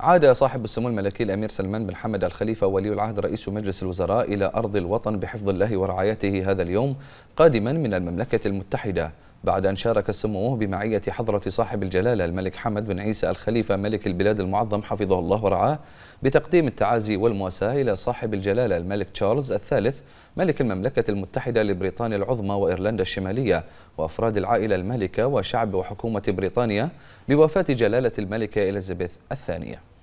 عاد صاحب السمو الملكي الأمير سلمان بن حمد الخليفة ولي العهد رئيس مجلس الوزراء إلى أرض الوطن بحفظ الله ورعايته هذا اليوم قادما من المملكة المتحدة بعد أن شارك سموه بمعية حضرة صاحب الجلالة الملك حمد بن عيسى الخليفة ملك البلاد المعظم حفظه الله ورعاه بتقديم التعازي والمواساة إلى صاحب الجلالة الملك تشارلز الثالث ملك المملكة المتحدة لبريطانيا العظمى وإيرلندا الشمالية وأفراد العائلة المالكة وشعب وحكومة بريطانيا بوفاة جلالة الملكة إليزابيث الثانية